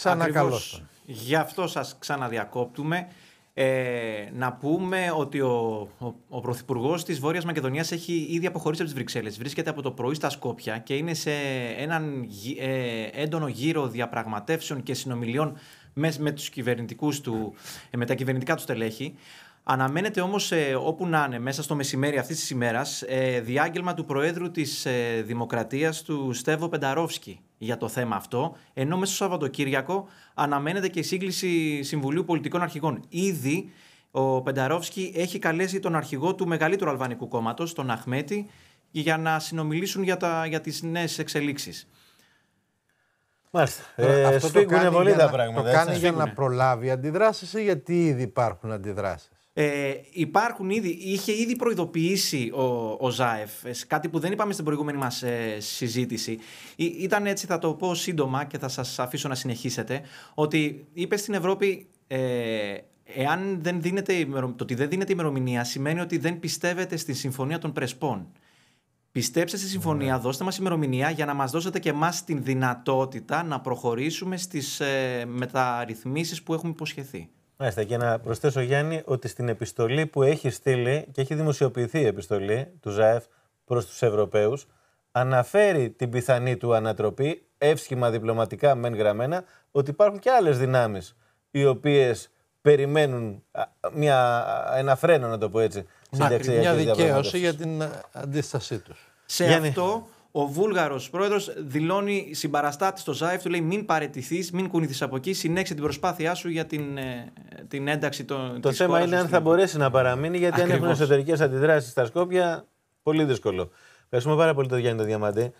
Ξανακαλώ. Γι' αυτό σας ξαναδιακόπτουμε. Ε, να πούμε ότι ο, ο, ο Πρωθυπουργός της Βόρειας Μακεδονίας έχει ήδη αποχωρήσει από τις Βρυξέλλες. Βρίσκεται από το πρωί στα Σκόπια και είναι σε έναν ε, έντονο γύρο διαπραγματεύσεων και συνομιλιών μες, με, τους κυβερνητικούς του, ε, με τα κυβερνητικά του στελέχη. Αναμένεται όμως, όπου να είναι, μέσα στο μεσημέρι αυτής της ημέρας, ε, διάγγελμα του Προέδρου της ε, Δημοκρατίας, του Στέβο Πενταρόφσκι για το θέμα αυτό, ενώ μέσα στο Σαββατοκύριακο αναμένεται και η σύγκληση Συμβουλίου Πολιτικών Αρχηγών. Ήδη ο Πενταρόφσκι έχει καλέσει τον αρχηγό του μεγαλύτερου αλβανικού κόμματος, τον Αχμέτη, για να συνομιλήσουν για, για τις νέες εξελίξεις. Μάλιστα. Ε, ε, αυτό το κάνει, για να, πράγματα, για να προλάβει αντιδράσεις ή γιατί ήδη υπάρχουν αντιδράσεις. Ε, υπάρχουν ήδη, είχε ήδη προειδοποιήσει ο, ο Ζάεφ, ε, κάτι που δεν είπαμε στην προηγούμενη μας ε, συζήτηση. ήταν έτσι, θα το πω σύντομα και θα σας αφήσω να συνεχίσετε, ότι είπε στην Ευρώπη... Ε, εάν δεν δίνεται, το ότι δεν δίνεται ημερομηνία σημαίνει ότι δεν πιστεύετε στη συμφωνία των Πρεσπών. Πιστέψτε στη συμφωνία, ναι. δώστε μας ημερομηνία για να μας δώσετε και μας την δυνατότητα να προχωρήσουμε στις ε, μεταρρυθμίσεις που έχουμε υποσχεθεί. Μάλιστα, και να προσθέσω Γιάννη ότι στην επιστολή που έχει στείλει και έχει δημοσιοποιηθεί η επιστολή του ΖΑΕΦ προς τους Ευρωπαίους αναφέρει την πιθανή του ανατροπή εύσχημα διπλωματικά μεν γραμμένα ότι υπάρχουν και άλλες δυνάμεις οι οποίες περιμένουν μια, ένα φρένο να το πω έτσι. στην μια δικαίωση για την αντίστασή τους. Σε αυτό ο Βούλγαρος πρόεδρος δηλώνει συμπαραστάτης στο Ζάιφ, του λέει μην παρετηθείς, μην κουνηθείς από εκεί, συνέχισε την προσπάθειά σου για την, ε, την ένταξη των. Το θέμα είναι αν θα μπορέσει να παραμείνει, γιατί αν έχουν εσωτερικές αντιδράσεις στα Σκόπια, πολύ δύσκολο. Ευχαριστούμε πάρα πολύ τον Γιάννη το Διαμαντή.